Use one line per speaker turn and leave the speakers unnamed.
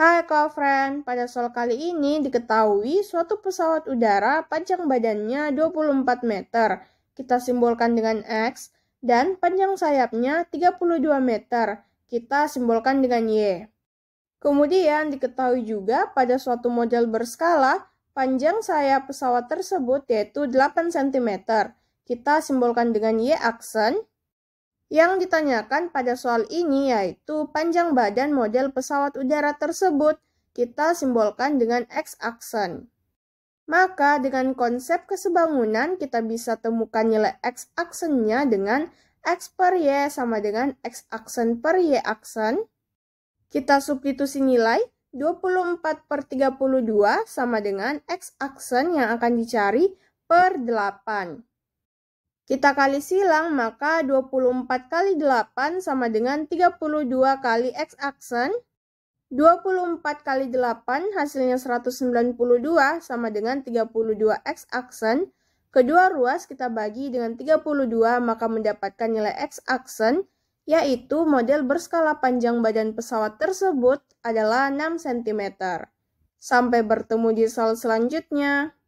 Hai friend, pada soal kali ini diketahui suatu pesawat udara panjang badannya 24 meter. Kita simbolkan dengan X dan panjang sayapnya 32 meter. Kita simbolkan dengan Y. Kemudian diketahui juga pada suatu model berskala panjang sayap pesawat tersebut yaitu 8 cm. Kita simbolkan dengan Y aksen yang ditanyakan pada soal ini yaitu panjang badan model pesawat udara tersebut kita simbolkan dengan X aksen. Maka dengan konsep kesebangunan kita bisa temukan nilai X aksennya dengan X per Y sama dengan X aksen per Y aksen. Kita substitusi nilai 24 per 32 sama dengan X aksen yang akan dicari per 8. Kita kali silang maka 24 kali 8 sama dengan 32 kali X aksen. 24 kali 8 hasilnya 192 sama dengan 32 X aksen. Kedua ruas kita bagi dengan 32 maka mendapatkan nilai X aksen yaitu model berskala panjang badan pesawat tersebut adalah 6 cm. Sampai bertemu di soal selanjutnya.